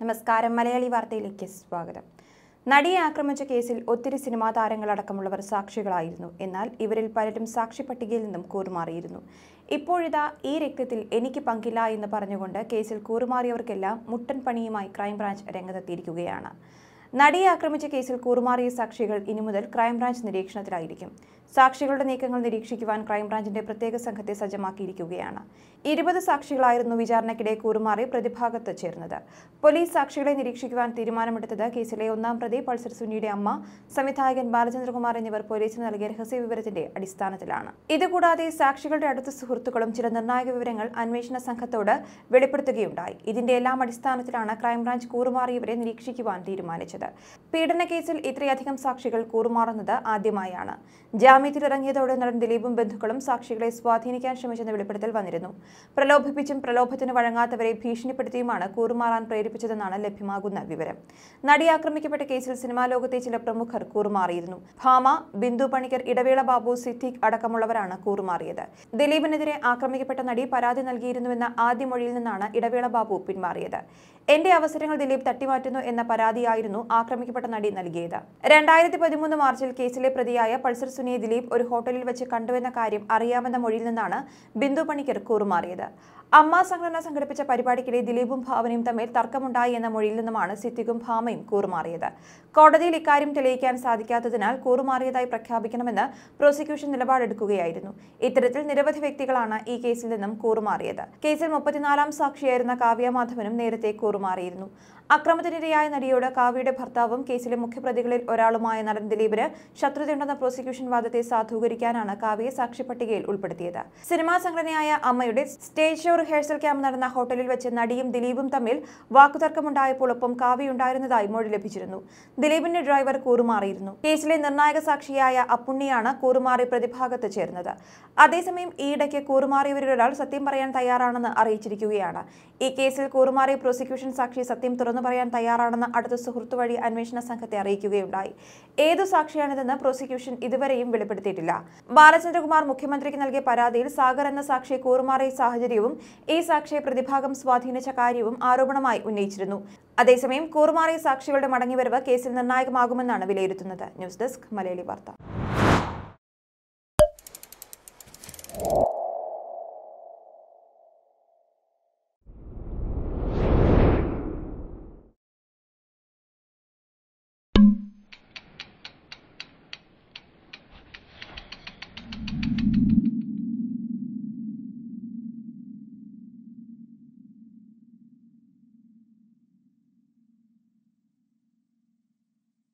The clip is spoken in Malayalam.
നമസ്കാരം മലയാളി വാർത്തയിലേക്ക് സ്വാഗതം നടിയെ ആക്രമിച്ച കേസിൽ ഒത്തിരി സിനിമാ താരങ്ങളടക്കമുള്ളവർ സാക്ഷികളായിരുന്നു എന്നാൽ ഇവരിൽ പലരും സാക്ഷി പട്ടികയിൽ നിന്നും കൂറുമാറിയിരുന്നു ഇപ്പോഴിതാ ഈ രക്തത്തിൽ എനിക്ക് പങ്കില്ല എന്ന് പറഞ്ഞുകൊണ്ട് കേസിൽ കൂറുമാറിയവർക്കെല്ലാം മുട്ടൻ പണിയുമായി ക്രൈംബ്രാഞ്ച് രംഗത്തെത്തിയിരിക്കുകയാണ് നടിയെ ആക്രമിച്ച കേസിൽ കൂറുമാറിയ സാക്ഷികൾ ഇനി മുതൽ ക്രൈംബ്രാഞ്ച് നിരീക്ഷണത്തിലായിരിക്കും സാക്ഷികളുടെ നീക്കങ്ങൾ നിരീക്ഷിക്കുവാൻ ക്രൈംബ്രാഞ്ചിന്റെ പ്രത്യേക സംഘത്തെ സജ്ജമാക്കിയിരിക്കുകയാണ് ഇരുപത് സാക്ഷികളായിരുന്നു വിചാരണയ്ക്കിടെ കൂറുമാറി പ്രതിഭാഗത്ത് ചേർന്നത് പോലീസ് സാക്ഷികളെ നിരീക്ഷിക്കുവാൻ തീരുമാനമെടുത്തത് കേസിലെ ഒന്നാം പ്രതി പൾസർ സുനിയുടെ അമ്മ സംവിധായകൻ ബാലചന്ദ്രകുമാർ എന്നിവർ പോലീസിന് നൽകിയ രഹസ്യ വിവരത്തിന്റെ അടിസ്ഥാനത്തിലാണ് ഇതുകൂടാതെ സാക്ഷികളുടെ അടുത്ത സുഹൃത്തുക്കളും ചില നിർണായക വിവരങ്ങൾ അന്വേഷണ സംഘത്തോട് വെളിപ്പെടുത്തുകയുണ്ടായി ഇതിന്റെ എല്ലാം അടിസ്ഥാനത്തിലാണ് ക്രൈംബ്രാഞ്ച് കൂറുമാറിയവരെ നിരീക്ഷിക്കുവാൻ തീരുമാനിച്ചത് പീഡന പീഡനക്കേസിൽ ഇത്രയധികം സാക്ഷികൾ കൂറുമാറുന്നത് ആദ്യമായാണ് ജാമ്യത്തിലിറങ്ങിയതോടെ നടൻ ദിലീപും ബന്ധുക്കളും സാക്ഷികളെ സ്വാധീനിക്കാൻ ശ്രമിച്ചെന്ന് വെളിപ്പെടുത്തൽ വന്നിരുന്നു പ്രലോഭിപ്പിച്ചും പ്രലോഭത്തിന് വഴങ്ങാത്തവരെ ഭീഷണിപ്പെടുത്തിയുമാണ് കൂറുമാറാൻ പ്രേരിപ്പിച്ചതെന്നാണ് ലഭ്യമാകുന്ന വിവരം നടി ആക്രമിക്കപ്പെട്ട കേസിൽ സിനിമാ ലോകത്തെ ചില പ്രമുഖർ കൂറുമാറിയിരുന്നു ഭാമ ബിന്ദു പണിക്കർ ഇടവേള ബാബു സിദ്ദിഖ് അടക്കമുള്ളവരാണ് കൂറുമാറിയത് ദിലീപിനെതിരെ ആക്രമിക്കപ്പെട്ട നടി പരാതി നൽകിയിരുന്നുവെന്ന ആദ്യ മൊഴിയിൽ നിന്നാണ് ഇടവേള ബാബു പിന്മാറിയത് എന്റെ അവസരങ്ങൾ ദിലീപ് തട്ടിമാറ്റുന്നു എന്ന പരാതിയായിരുന്നു ആക്രമിക്കപ്പെട്ട നടി നൽകിയത് രണ്ടായിരത്തി പതിമൂന്ന് മാർച്ചിൽ കേസിലെ പ്രതിയായ പൾസർ സുനിയെ ദിലീപ് ഒരു ഹോട്ടലിൽ വെച്ച് കണ്ടുവെന്ന കാര്യം അറിയാമെന്ന മൊഴിയിൽ നിന്നാണ് ബിന്ദു പണിക്കർ കൂറുമാറിയത് അമ്മ സംഘടന സംഘടിപ്പിച്ച പരിപാടിക്കിടെ ദിലീപും ഭാവനയും തമ്മിൽ തർക്കമുണ്ടായി എന്ന മൊഴിയിൽ നിന്നുമാണ് സിദ്ദിഖും ഭാമയും കൂറുമാറിയത് കോടതിയിൽ ഇക്കാര്യം തെളിയിക്കാൻ സാധിക്കാത്തതിനാൽ കൂറുമാറിയതായി പ്രഖ്യാപിക്കണമെന്ന് പ്രോസിക്യൂഷൻ നിലപാടെടുക്കുകയായിരുന്നു ഇത്തരത്തിൽ നിരവധി വ്യക്തികളാണ് ഈ കേസിൽ നിന്നും കൂറുമാറിയത് കേസിൽ മുപ്പത്തിനാലാം സാക്ഷിയായിരുന്ന കാവ്യ മാധവനും നേരത്തെ കൂറു കൂറുമാറിയിരുന്നു അക്രമത്തിനിരയായ നടിയോട് കാവ്യയുടെ ഭർത്താവും കേസിലെ മുഖ്യപ്രതികളിൽ ഒരാളുമായ നടൻ ദിലീപിന് ശത്രുതയുണ്ടെന്ന പ്രോസിക്യൂഷൻ വാദത്തെ സാധൂകരിക്കാനാണ് കാവ്യയെ സാക്ഷ്യപട്ടികയിൽ ഉൾപ്പെടുത്തിയത് സിനിമാ സംഘടനയായ അമ്മയുടെ സ്റ്റേജ് ഷോ റിഹേഴ്സൽ ക്യാമ്പ് നടന്ന ഹോട്ടലിൽ വെച്ച് നടിയും ദിലീപും തമ്മിൽ വാക്കുതർക്കമുണ്ടായപ്പോൾ ഒപ്പം കാവ്യയുണ്ടായിരുന്നതായി മൊഴി ലഭിച്ചിരുന്നു ദിലീപിന്റെ ഡ്രൈവർ കൂറുമാറിയിരുന്നു കേസിലെ നിർണായക സാക്ഷിയായ അപ്പുണ്ണിയാണ് കൂറുമാറി പ്രതിഭാഗത്ത് ചേർന്നത് അതേസമയം ഈയിടയ്ക്ക് കൂറുമാറിയവരിലൊരാൾ സത്യം പറയാൻ തയ്യാറാണെന്ന് അറിയിച്ചിരിക്കുകയാണ് ഈ കേസിൽ കൂറുമാറിയ പ്രോസിക്യൂഷൻ സാക്ഷി സത്യം തുറന്നു പറയാൻ തയ്യാറാണെന്ന് അടുത്ത സുഹൃത്തു വഴി അന്വേഷണ സംഘത്തെ അറിയിക്കുകയുണ്ടായി ഏതു സാക്ഷിയാണിതെന്ന് പ്രോസിക്യൂഷൻ ഇതുവരെയും വെളിപ്പെടുത്തിയിട്ടില്ല ബാലചന്ദ്രകുമാർ മുഖ്യമന്ത്രിക്ക് നൽകിയ പരാതിയിൽ സാഗർ എന്ന സാക്ഷിയെ കൂറുമാറിയ സാഹചര്യവും ഈ സാക്ഷിയെ പ്രതിഭാഗം സ്വാധീനിച്ച കാര്യവും ആരോപണമായി ഉന്നയിച്ചിരുന്നു അതേസമയം കൂറുമാറിയ സാക്ഷികളുടെ മടങ്ങിവരവ് കേസിൽ നിർണായകമാകുമെന്നാണ് വിലയിരുത്തുന്നത് ന്യൂസ് ഡെസ്ക് മലയാളി വാർത്ത